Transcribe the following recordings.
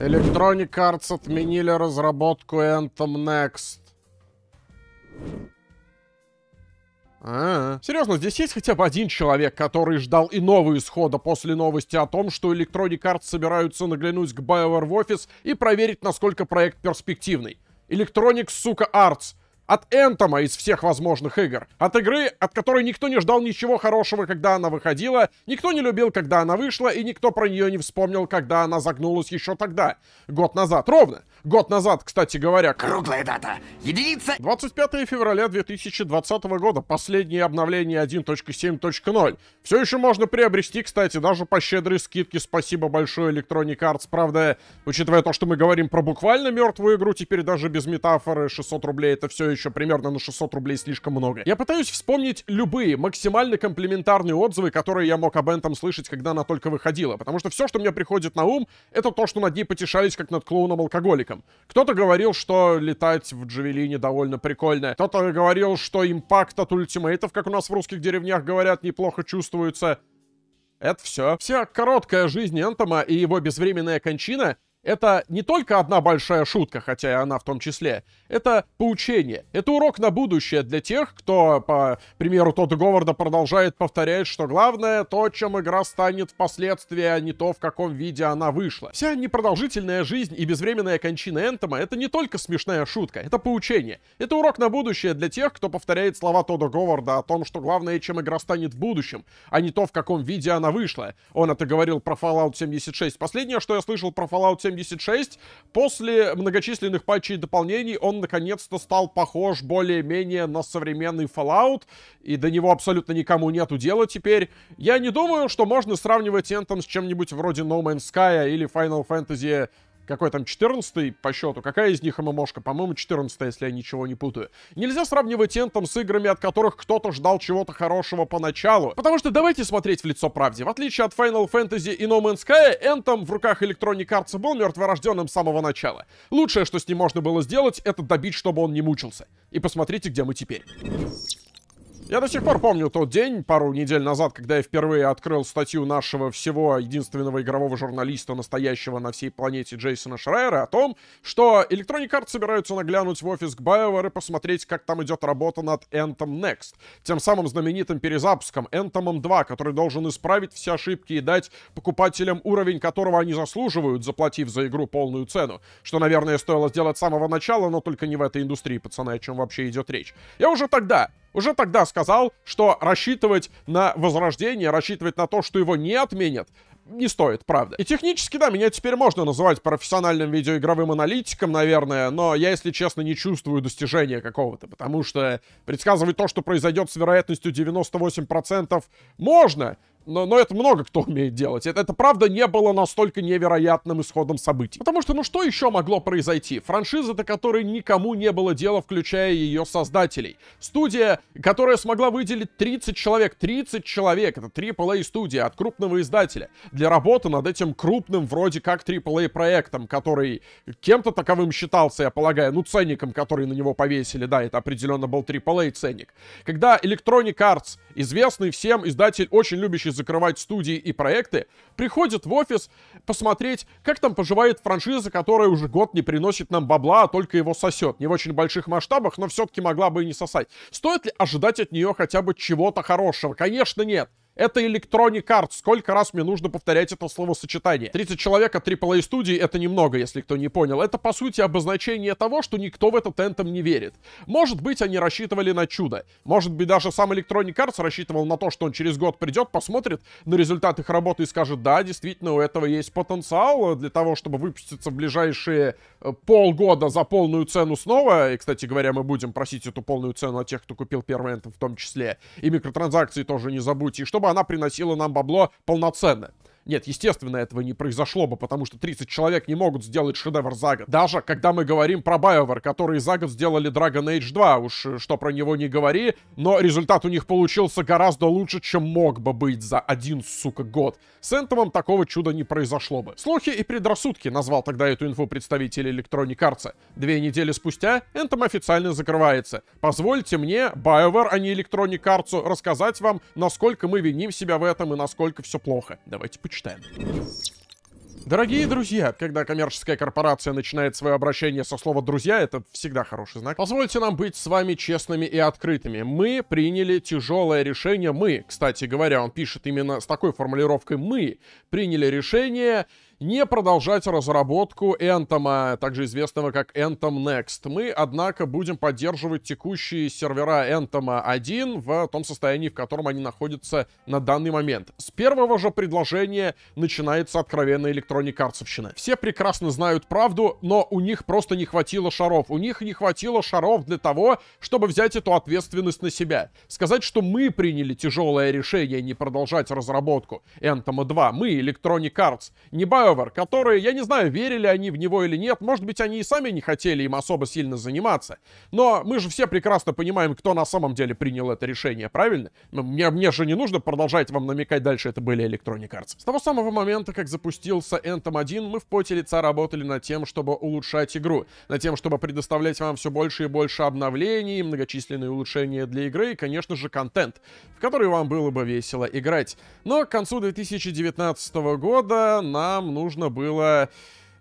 Electronic Arts отменили разработку Anthem Next. А -а Серьезно, здесь есть хотя бы один человек, который ждал иного исхода после новости о том, что Electronic Arts собираются наглянуть к BioWare в офис и проверить, насколько проект перспективный. Electronic, сука, Arts. От Энтома из всех возможных игр. От игры, от которой никто не ждал ничего хорошего, когда она выходила, никто не любил, когда она вышла, и никто про нее не вспомнил, когда она загнулась еще тогда. Год назад, ровно. Год назад, кстати говоря. Круглая дата. Единица. 25 февраля 2020 года. Последнее обновление 1.7.0. Все еще можно приобрести, кстати, даже по щедрой скидке. Спасибо большое Electronic Arts. Правда, учитывая то, что мы говорим про буквально мертвую игру, теперь даже без метафоры 600 рублей это все еще еще примерно на 600 рублей слишком много. Я пытаюсь вспомнить любые максимально комплиментарные отзывы, которые я мог об Энтом слышать, когда она только выходила, потому что все, что мне приходит на ум, это то, что над ней потешались, как над клоуном-алкоголиком. Кто-то говорил, что летать в Джавелине довольно прикольно, кто-то говорил, что импакт от ультимейтов, как у нас в русских деревнях говорят, неплохо чувствуется. Это все. Вся короткая жизнь Энтома и его безвременная кончина — это не только одна большая шутка, хотя и она в том числе. Это поучение. Это урок на будущее для тех, кто, по примеру Тодда Говарда, продолжает повторять, что главное то, чем игра станет впоследствии, а не то, в каком виде она вышла. Вся непродолжительная жизнь и безвременная кончина Энтома — это не только смешная шутка, это поучение. Это урок на будущее для тех, кто повторяет слова Тодда Говарда о том, что главное, чем игра станет в будущем, а не то, в каком виде она вышла. Он это говорил про Fallout 76. Последнее, что я слышал про Fallout 76, 76. После многочисленных патчей и дополнений он наконец-то стал похож более-менее на современный Fallout, и до него абсолютно никому нету дела теперь. Я не думаю, что можно сравнивать Anthem с чем-нибудь вроде No Man's Sky или Final Fantasy какой там 14 по счету? Какая из них ММОшка? По-моему, 14 если я ничего не путаю. Нельзя сравнивать Энтом с играми, от которых кто-то ждал чего-то хорошего поначалу. Потому что давайте смотреть в лицо правде. В отличие от Final Fantasy и No Man's Sky, Энтом в руках Electronic Arts был мертворожденным с самого начала. Лучшее, что с ним можно было сделать, это добить, чтобы он не мучился. И посмотрите, где мы теперь. Я до сих пор помню тот день, пару недель назад, когда я впервые открыл статью нашего всего единственного игрового журналиста, настоящего на всей планете Джейсона Шрайера, о том, что Electronic Arts собираются наглянуть в офис к BioWare и посмотреть, как там идет работа над Anthem Next. Тем самым знаменитым перезапуском Anthem 2, который должен исправить все ошибки и дать покупателям уровень, которого они заслуживают, заплатив за игру полную цену. Что, наверное, стоило сделать с самого начала, но только не в этой индустрии, пацаны, о чем вообще идет речь. Я уже тогда уже тогда сказал, что рассчитывать на возрождение, рассчитывать на то, что его не отменят, не стоит, правда. И технически, да, меня теперь можно называть профессиональным видеоигровым аналитиком, наверное, но я, если честно, не чувствую достижения какого-то, потому что предсказывать то, что произойдет с вероятностью 98% можно, но, но это много кто умеет делать. Это, это правда не было настолько невероятным исходом событий. Потому что, ну что еще могло произойти? Франшиза, до которой никому не было дела, включая ее создателей. Студия, которая смогла выделить 30 человек. 30 человек, это AAA студия от крупного издателя. Для работы над этим крупным вроде как AAA проектом, который кем-то таковым считался, я полагаю, ну ценником, который на него повесили, да, это определенно был AAA ценник. Когда Electronic Arts, известный всем издатель, очень любящий начавшие закрывать студии и проекты, приходит в офис посмотреть, как там поживает франшиза, которая уже год не приносит нам бабла, а только его сосет. Не в очень больших масштабах, но все-таки могла бы и не сосать. Стоит ли ожидать от нее хотя бы чего-то хорошего? Конечно, нет. Это Electronic Arts. Сколько раз мне нужно повторять это словосочетание? 30 человек от AAA студии — это немного, если кто не понял. Это, по сути, обозначение того, что никто в этот энтом не верит. Может быть, они рассчитывали на чудо. Может быть, даже сам Electronic Arts рассчитывал на то, что он через год придет, посмотрит на результат их работы и скажет, да, действительно, у этого есть потенциал для того, чтобы выпуститься в ближайшие э, полгода за полную цену снова. И, кстати говоря, мы будем просить эту полную цену от тех, кто купил первый энтом в том числе. И микротранзакции тоже не забудьте. И чтобы она приносила нам бабло полноценное. Нет, естественно, этого не произошло бы, потому что 30 человек не могут сделать шедевр за год. Даже когда мы говорим про BioWare, которые за год сделали Dragon Age 2, уж э, что про него не говори, но результат у них получился гораздо лучше, чем мог бы быть за один, сука, год. С Энтомом такого чуда не произошло бы. Слухи и предрассудки назвал тогда эту инфу представитель Electronic Arts. Две недели спустя Энтом официально закрывается. Позвольте мне, BioWare, а не Electronic Arts, рассказать вам, насколько мы виним себя в этом и насколько все плохо. Давайте почитаем Эйнштейн. Дорогие друзья, когда коммерческая корпорация начинает свое обращение со слова «друзья», это всегда хороший знак. Позвольте нам быть с вами честными и открытыми. Мы приняли тяжелое решение «мы». Кстати говоря, он пишет именно с такой формулировкой «мы» приняли решение не продолжать разработку Anthem, а также известного как Anthem Next. Мы, однако, будем поддерживать текущие сервера Anthem 1 в том состоянии, в котором они находятся на данный момент. С первого же предложения начинается откровенная электроникарцевщина. Все прекрасно знают правду, но у них просто не хватило шаров. У них не хватило шаров для того, чтобы взять эту ответственность на себя. Сказать, что мы приняли тяжелое решение не продолжать разработку Anthem 2, мы, Electronic Arts, не Bio Forever, которые, я не знаю, верили они в него или нет, может быть, они и сами не хотели им особо сильно заниматься, но мы же все прекрасно понимаем, кто на самом деле принял это решение, правильно? Ну, мне, мне же не нужно продолжать вам намекать дальше, это были Electronic Arts. С того самого момента, как запустился Anthem 1, мы в поте лица работали над тем, чтобы улучшать игру, над тем, чтобы предоставлять вам все больше и больше обновлений, многочисленные улучшения для игры и, конечно же, контент в вам было бы весело играть. Но к концу 2019 года нам нужно было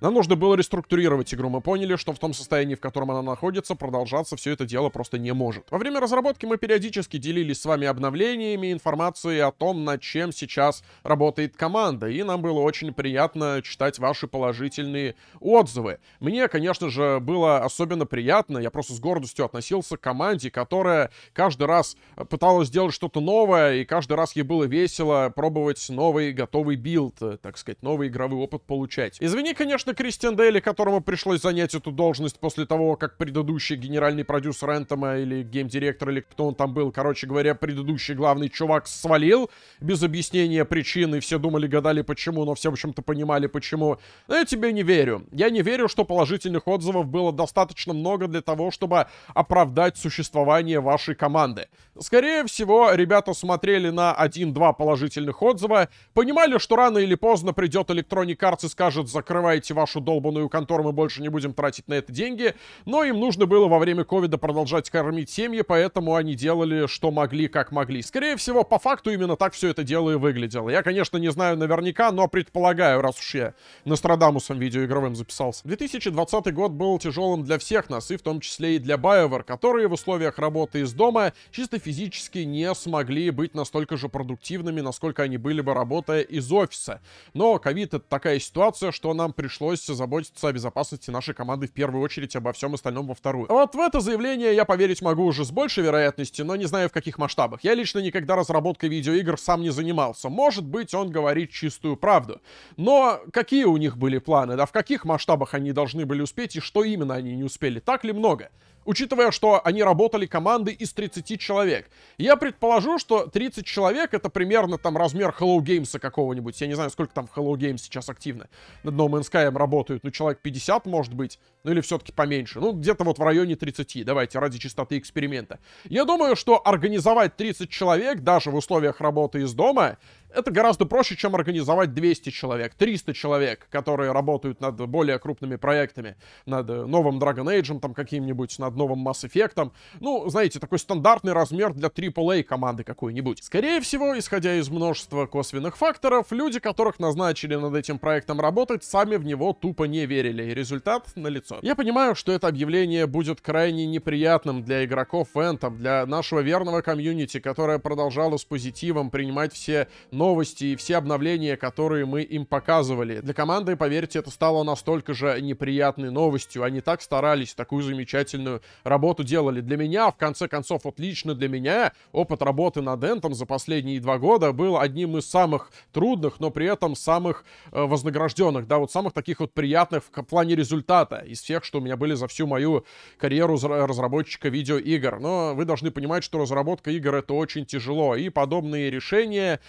нам нужно было реструктурировать игру. Мы поняли, что в том состоянии, в котором она находится, продолжаться все это дело просто не может. Во время разработки мы периодически делились с вами обновлениями, информацией о том, над чем сейчас работает команда. И нам было очень приятно читать ваши положительные отзывы. Мне, конечно же, было особенно приятно. Я просто с гордостью относился к команде, которая каждый раз пыталась сделать что-то новое, и каждый раз ей было весело пробовать новый готовый билд, э, так сказать, новый игровой опыт получать. Извини, конечно, что Кристиан Дейли, которому пришлось занять эту должность после того, как предыдущий генеральный продюсер Энтома или геймдиректор, или кто он там был, короче говоря, предыдущий главный чувак свалил без объяснения причин, и все думали, гадали почему, но все, в общем-то, понимали почему. Но я тебе не верю. Я не верю, что положительных отзывов было достаточно много для того, чтобы оправдать существование вашей команды. Скорее всего, ребята смотрели на один-два положительных отзыва, понимали, что рано или поздно придет Electronic Arts и скажет «закрывайте вашу долбанную контору, мы больше не будем тратить на это деньги. Но им нужно было во время ковида продолжать кормить семьи, поэтому они делали, что могли, как могли. Скорее всего, по факту именно так все это дело и выглядело. Я, конечно, не знаю наверняка, но предполагаю, раз уж я Нострадамусом видеоигровым записался. 2020 год был тяжелым для всех нас, и в том числе и для BioWare, которые в условиях работы из дома чисто физически не смогли быть настолько же продуктивными, насколько они были бы работая из офиса. Но ковид это такая ситуация, что нам пришлось пришлось заботиться о безопасности нашей команды в первую очередь, обо всем остальном во вторую. Вот в это заявление я поверить могу уже с большей вероятностью, но не знаю в каких масштабах. Я лично никогда разработкой видеоигр сам не занимался. Может быть, он говорит чистую правду. Но какие у них были планы, да в каких масштабах они должны были успеть и что именно они не успели? Так ли много? учитывая, что они работали команды из 30 человек. Я предположу, что 30 человек это примерно там размер Hello Games какого-нибудь. Я не знаю, сколько там Hello Games сейчас активно над No Man's Sky работают. Ну, человек 50, может быть. Ну, или все-таки поменьше. Ну, где-то вот в районе 30. Давайте, ради чистоты эксперимента. Я думаю, что организовать 30 человек даже в условиях работы из дома, это гораздо проще, чем организовать 200 человек, 300 человек, которые работают над более крупными проектами, над э, новым Dragon Age, там каким-нибудь, над новым Mass Effect. Ну, знаете, такой стандартный размер для AAA команды какой-нибудь. Скорее всего, исходя из множества косвенных факторов, люди, которых назначили над этим проектом работать, сами в него тупо не верили, и результат налицо. Я понимаю, что это объявление будет крайне неприятным для игроков Anthem, для нашего верного комьюнити, которое продолжало с позитивом принимать все новости и все обновления, которые мы им показывали. Для команды, поверьте, это стало настолько же неприятной новостью. Они так старались, такую замечательную работу делали. Для меня, в конце концов, вот лично для меня, опыт работы над Энтом за последние два года был одним из самых трудных, но при этом самых э, вознагражденных, да, вот самых таких вот приятных в плане результата из всех, что у меня были за всю мою карьеру разработчика видеоигр. Но вы должны понимать, что разработка игр это очень тяжело, и подобные решения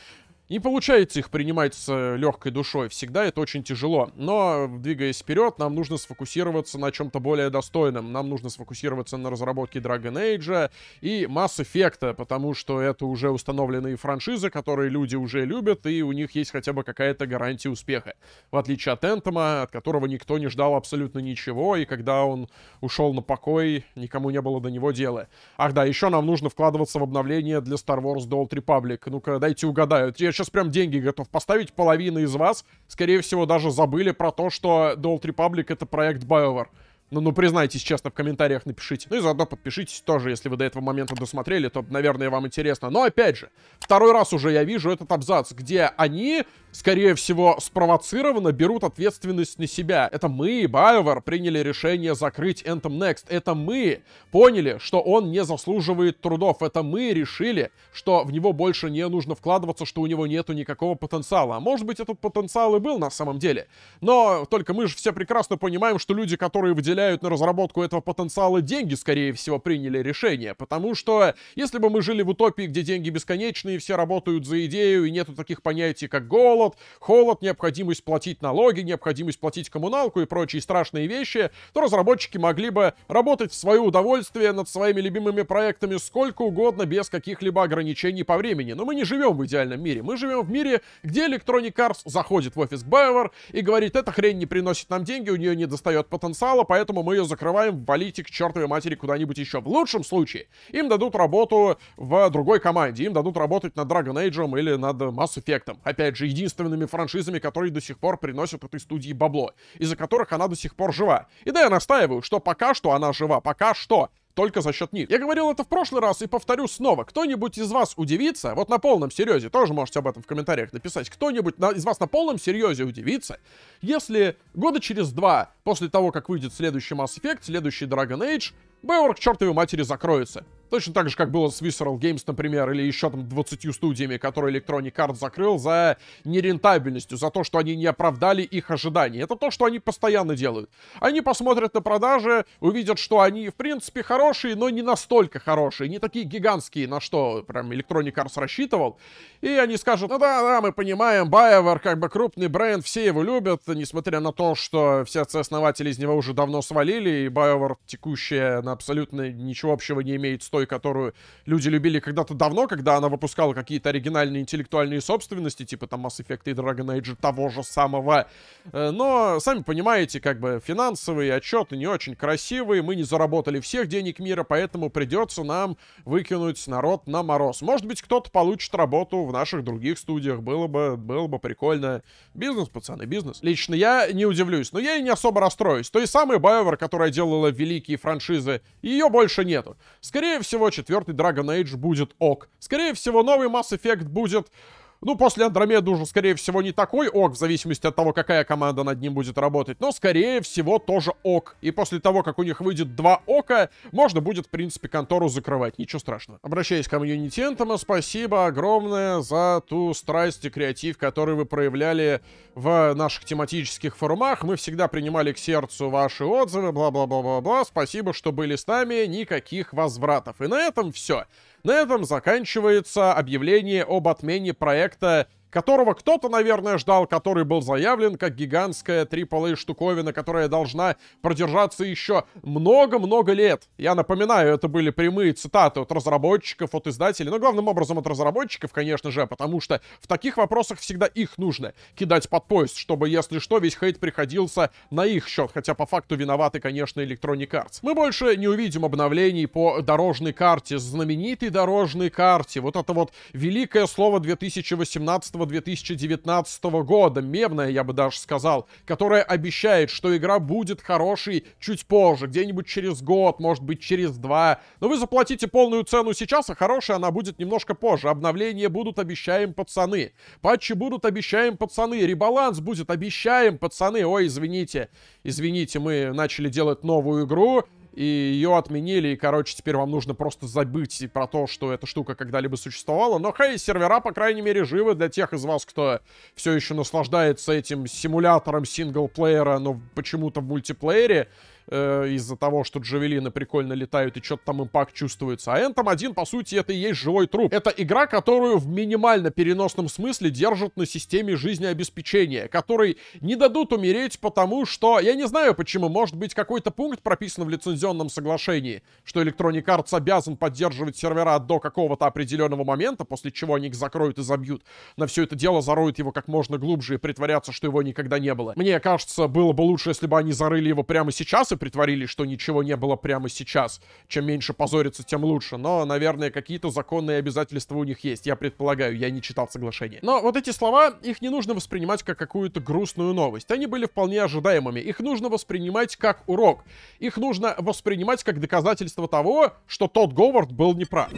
не получается их принимать с э, легкой душой. Всегда это очень тяжело. Но, двигаясь вперед, нам нужно сфокусироваться на чем-то более достойном. Нам нужно сфокусироваться на разработке Dragon Age и Mass Effect, потому что это уже установленные франшизы, которые люди уже любят, и у них есть хотя бы какая-то гарантия успеха. В отличие от Энтома, от которого никто не ждал абсолютно ничего, и когда он ушел на покой, никому не было до него дела. Ах да, еще нам нужно вкладываться в обновление для Star Wars The Old Republic. Ну-ка, дайте угадаю. Я сейчас прям деньги готов поставить. Половина из вас, скорее всего, даже забыли про то, что The Old Republic — это проект BioWare. Ну, ну, признайтесь честно, в комментариях напишите. Ну и заодно подпишитесь тоже, если вы до этого момента досмотрели, то, наверное, вам интересно. Но, опять же, второй раз уже я вижу этот абзац, где они, скорее всего, спровоцированно берут ответственность на себя. Это мы, Байовер, приняли решение закрыть Anthem Next. Это мы поняли, что он не заслуживает трудов. Это мы решили, что в него больше не нужно вкладываться, что у него нету никакого потенциала. А может быть, этот потенциал и был на самом деле. Но только мы же все прекрасно понимаем, что люди, которые выделяют выделяют на разработку этого потенциала деньги, скорее всего, приняли решение. Потому что если бы мы жили в утопии, где деньги бесконечные, все работают за идею, и нету таких понятий, как голод, холод, необходимость платить налоги, необходимость платить коммуналку и прочие страшные вещи, то разработчики могли бы работать в свое удовольствие над своими любимыми проектами сколько угодно, без каких-либо ограничений по времени. Но мы не живем в идеальном мире. Мы живем в мире, где Electronic Arts заходит в офис BioWare и говорит, эта хрень не приносит нам деньги, у нее не достает потенциала, поэтому поэтому мы ее закрываем, валите к чертовой матери куда-нибудь еще. В лучшем случае им дадут работу в другой команде, им дадут работать над Dragon Age или над Mass Effect. Опять же, единственными франшизами, которые до сих пор приносят этой студии бабло, из-за которых она до сих пор жива. И да, я настаиваю, что пока что она жива, пока что только за счет них. Я говорил это в прошлый раз и повторю снова. Кто-нибудь из вас удивится, вот на полном серьезе, тоже можете об этом в комментариях написать, кто-нибудь из вас на полном серьезе удивится, если года через два после того, как выйдет следующий Mass Effect, следующий Dragon Age, BioWare к чертовой матери закроется. Точно так же, как было с Visceral Games, например, или еще там 20 студиями, которые Electronic Arts закрыл за нерентабельностью, за то, что они не оправдали их ожиданий. Это то, что они постоянно делают. Они посмотрят на продажи, увидят, что они, в принципе, хорошие, но не настолько хорошие, не такие гигантские, на что прям Electronic Arts рассчитывал. И они скажут, ну да, да, мы понимаем, BioWare как бы крупный бренд, все его любят, несмотря на то, что все отцы-основатели из него уже давно свалили, и BioWare текущая она абсолютно ничего общего не имеет с той, которую люди любили когда-то давно, когда она выпускала какие-то оригинальные интеллектуальные собственности, типа там Mass Effect и Dragon Age того же самого. Э, но, сами понимаете, как бы финансовые отчеты не очень красивые, мы не заработали всех денег мира, поэтому придется нам выкинуть народ на мороз. Может быть, кто-то получит работу в наших других студиях, было бы, было бы прикольно. Бизнес, пацаны, бизнес. Лично я не удивлюсь, но я и не особо расстроюсь. То есть самый байовер, которая делала великие франшизы ее больше нету. Скорее всего, четвертый Dragon Age будет ок. Скорее всего, новый Mass Effect будет ну, после Андромеды уже, скорее всего, не такой ок, в зависимости от того, какая команда над ним будет работать, но, скорее всего, тоже ок. И после того, как у них выйдет два ока, можно будет, в принципе, контору закрывать. Ничего страшного. Обращаясь к комьюнити Энтома, спасибо огромное за ту страсть и креатив, который вы проявляли в наших тематических форумах. Мы всегда принимали к сердцу ваши отзывы, бла-бла-бла-бла-бла. Спасибо, что были с нами. Никаких возвратов. И на этом все. На этом заканчивается объявление об отмене проекта которого кто-то, наверное, ждал, который был заявлен как гигантская AAA штуковина, которая должна продержаться еще много-много лет. Я напоминаю, это были прямые цитаты от разработчиков, от издателей, но главным образом от разработчиков, конечно же, потому что в таких вопросах всегда их нужно кидать под поезд, чтобы, если что, весь хейт приходился на их счет, хотя по факту виноваты, конечно, Electronic Arts. Мы больше не увидим обновлений по дорожной карте, знаменитой дорожной карте. Вот это вот великое слово 2018 2019 года, мемная, я бы даже сказал, которая обещает, что игра будет хорошей чуть позже, где-нибудь через год, может быть, через два. Но вы заплатите полную цену сейчас, а хорошая она будет немножко позже. Обновления будут, обещаем, пацаны. Патчи будут, обещаем, пацаны. Ребаланс будет, обещаем, пацаны. Ой, извините, извините, мы начали делать новую игру и ее отменили, и, короче, теперь вам нужно просто забыть про то, что эта штука когда-либо существовала. Но, хей, сервера, по крайней мере, живы для тех из вас, кто все еще наслаждается этим симулятором синглплеера, но почему-то в мультиплеере э, из-за того, что джавелины прикольно летают и что-то там импакт чувствуется. А Энтом 1, по сути, это и есть живой труп. Это игра, которую в минимально переносном смысле держат на системе жизнеобеспечения, который не дадут умереть, потому что, я не знаю почему, может быть, какой-то пункт прописан в лицензионном соглашении, что Electronic Arts обязан поддерживать сервера до какого-то определенного момента, после чего они их закроют и забьют. На все это дело зароют его как можно глубже и притворятся, что его никогда не было. Мне кажется, было бы лучше, если бы они зарыли его прямо сейчас и притворились, что ничего не было прямо сейчас. Чем меньше позориться, тем лучше. Но, наверное, какие-то законные обязательства у них есть. Я предполагаю, я не читал соглашение. Но вот эти слова, их не нужно воспринимать как какую-то грустную новость. Они были вполне ожидаемыми. Их нужно воспринимать как урок. Их нужно воспринимать как доказательство того, что тот Говард был неправ.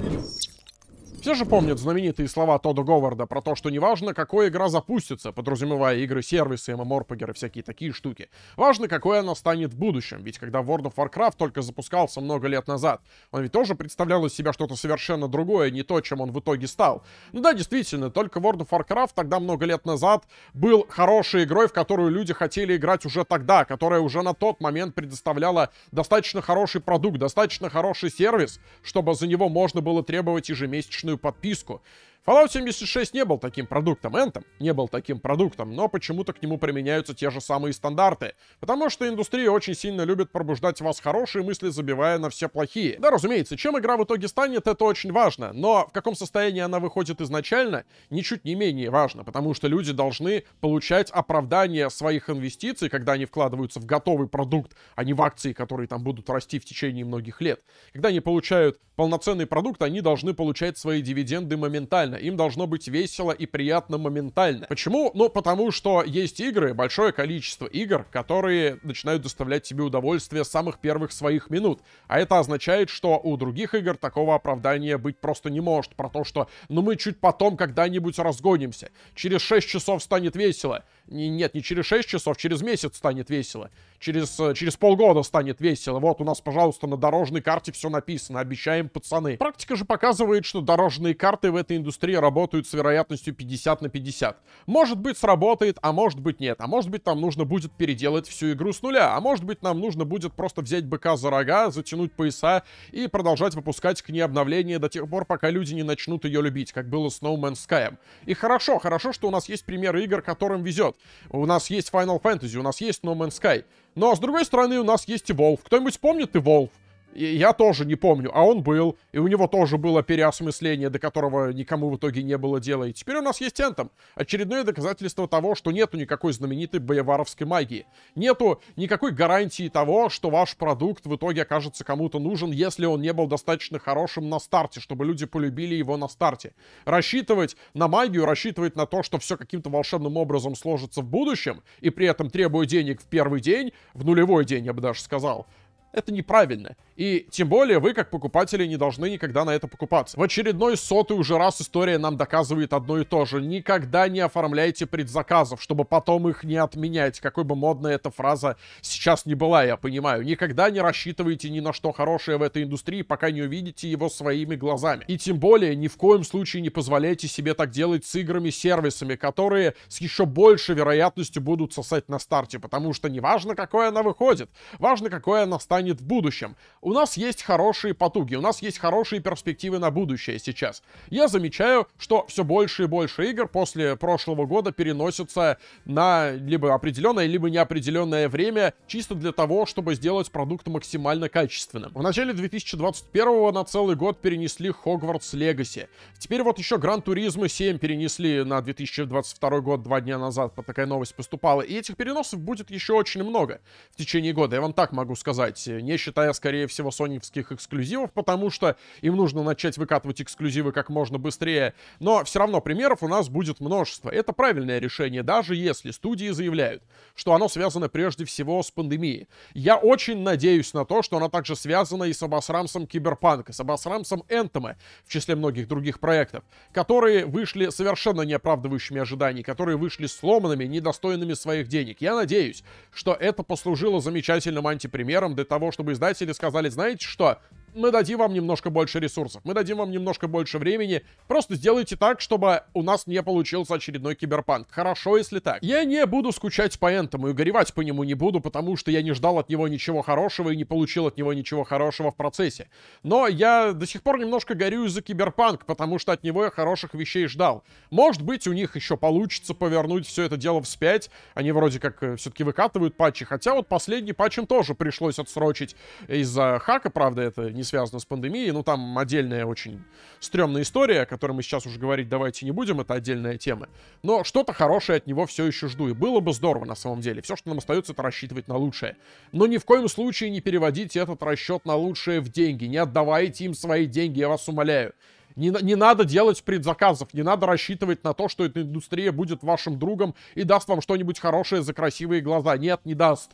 Все же помнят знаменитые слова Тодда Говарда про то, что неважно, какая игра запустится, подразумевая игры-сервисы, MMORPG и всякие такие штуки. Важно, какой она станет в будущем, ведь когда World of Warcraft только запускался много лет назад, он ведь тоже представлял из себя что-то совершенно другое, не то, чем он в итоге стал. Ну да, действительно, только World of Warcraft тогда много лет назад был хорошей игрой, в которую люди хотели играть уже тогда, которая уже на тот момент предоставляла достаточно хороший продукт, достаточно хороший сервис, чтобы за него можно было требовать ежемесячную подписку. Fallout 76 не был таким продуктом, энтом, не был таким продуктом, но почему-то к нему применяются те же самые стандарты. Потому что индустрия очень сильно любит пробуждать в вас хорошие мысли, забивая на все плохие. Да, разумеется, чем игра в итоге станет, это очень важно, но в каком состоянии она выходит изначально, ничуть не менее важно, потому что люди должны получать оправдание своих инвестиций, когда они вкладываются в готовый продукт, а не в акции, которые там будут расти в течение многих лет. Когда они получают полноценный продукт, они должны получать свои дивиденды моментально моментально. Им должно быть весело и приятно моментально. Почему? Ну, потому что есть игры, большое количество игр, которые начинают доставлять тебе удовольствие с самых первых своих минут. А это означает, что у других игр такого оправдания быть просто не может. Про то, что ну мы чуть потом когда-нибудь разгонимся. Через 6 часов станет весело. нет, не через 6 часов, через месяц станет весело. Через, э, через полгода станет весело. Вот у нас, пожалуйста, на дорожной карте все написано. Обещаем, пацаны. Практика же показывает, что дорожные карты в этой индустрии индустрии работают с вероятностью 50 на 50. Может быть сработает, а может быть нет. А может быть нам нужно будет переделать всю игру с нуля. А может быть нам нужно будет просто взять быка за рога, затянуть пояса и продолжать выпускать к ней обновления до тех пор, пока люди не начнут ее любить, как было с No Man's Sky. И хорошо, хорошо, что у нас есть примеры игр, которым везет. У нас есть Final Fantasy, у нас есть No Man's Sky. Но, с другой стороны, у нас есть и Волф. Кто-нибудь помнит и Волф? И я тоже не помню, а он был, и у него тоже было переосмысление, до которого никому в итоге не было дела. И теперь у нас есть Энтом. Очередное доказательство того, что нету никакой знаменитой боеваровской магии. Нету никакой гарантии того, что ваш продукт в итоге окажется кому-то нужен, если он не был достаточно хорошим на старте, чтобы люди полюбили его на старте. Рассчитывать на магию, рассчитывать на то, что все каким-то волшебным образом сложится в будущем, и при этом требуя денег в первый день, в нулевой день, я бы даже сказал, это неправильно. И тем более вы, как покупатели, не должны никогда на это покупаться. В очередной сотый уже раз история нам доказывает одно и то же. Никогда не оформляйте предзаказов, чтобы потом их не отменять. Какой бы модная эта фраза сейчас не была, я понимаю. Никогда не рассчитывайте ни на что хорошее в этой индустрии, пока не увидите его своими глазами. И тем более ни в коем случае не позволяйте себе так делать с играми-сервисами, которые с еще большей вероятностью будут сосать на старте, потому что неважно, какое она выходит, важно, какое она станет в будущем. У у нас есть хорошие потуги, у нас есть хорошие перспективы на будущее сейчас. Я замечаю, что все больше и больше игр после прошлого года переносятся на либо определенное, либо неопределенное время, чисто для того, чтобы сделать продукт максимально качественным. В начале 2021 на целый год перенесли Хогвартс Легаси. Теперь вот еще Gran Туризмы 7 перенесли на 2022 год два дня назад, такая новость поступала. И этих переносов будет еще очень много в течение года, я вам так могу сказать, не считая, скорее всего, всего, соневских эксклюзивов, потому что им нужно начать выкатывать эксклюзивы как можно быстрее. Но все равно примеров у нас будет множество. Это правильное решение, даже если студии заявляют, что оно связано прежде всего с пандемией. Я очень надеюсь на то, что оно также связано и с обосрамсом Киберпанка, с обосрамсом энтомы, в числе многих других проектов, которые вышли совершенно неоправдывающими ожиданий, которые вышли сломанными, недостойными своих денег. Я надеюсь, что это послужило замечательным антипримером для того, чтобы издатели сказали, сказали, знаете что, мы дадим вам немножко больше ресурсов, мы дадим вам немножко больше времени. Просто сделайте так, чтобы у нас не получился очередной киберпанк. Хорошо, если так. Я не буду скучать по Энтому и горевать по нему не буду, потому что я не ждал от него ничего хорошего и не получил от него ничего хорошего в процессе. Но я до сих пор немножко горюю за киберпанк, потому что от него я хороших вещей ждал. Может быть, у них еще получится повернуть все это дело вспять. Они вроде как э, все-таки выкатывают патчи, хотя вот последний патч им тоже пришлось отсрочить из-за хака, правда, это не не связано с пандемией. Ну, там отдельная очень стрёмная история, о которой мы сейчас уже говорить давайте не будем, это отдельная тема. Но что-то хорошее от него все еще жду, и было бы здорово на самом деле. Все, что нам остается, это рассчитывать на лучшее. Но ни в коем случае не переводите этот расчет на лучшее в деньги. Не отдавайте им свои деньги, я вас умоляю. Не, не надо делать предзаказов, не надо рассчитывать на то, что эта индустрия будет вашим другом и даст вам что-нибудь хорошее за красивые глаза. Нет, не даст.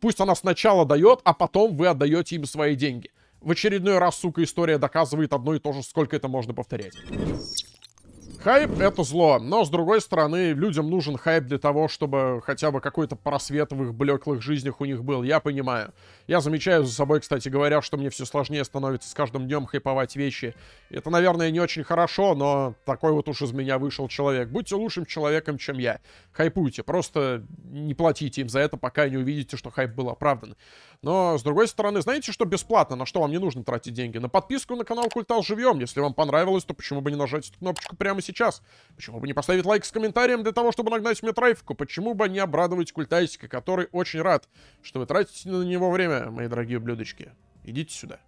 Пусть она сначала дает, а потом вы отдаете им свои деньги. В очередной раз, сука, история доказывает одно и то же, сколько это можно повторять. Хайп — это зло, но, с другой стороны, людям нужен хайп для того, чтобы хотя бы какой-то просвет в их блеклых жизнях у них был, я понимаю. Я замечаю за собой, кстати говоря, что мне все сложнее становится с каждым днем хайповать вещи. Это, наверное, не очень хорошо, но такой вот уж из меня вышел человек. Будьте лучшим человеком, чем я. Хайпуйте, просто не платите им за это, пока не увидите, что хайп был оправдан. Но, с другой стороны, знаете, что бесплатно, на что вам не нужно тратить деньги? На подписку на канал Культал Живьем. Если вам понравилось, то почему бы не нажать эту кнопочку прямо сейчас? Почему бы не поставить лайк с комментарием для того, чтобы нагнать мне трафику? Почему бы не обрадовать культайсика, который очень рад, что вы тратите на него время, мои дорогие блюдочки? Идите сюда.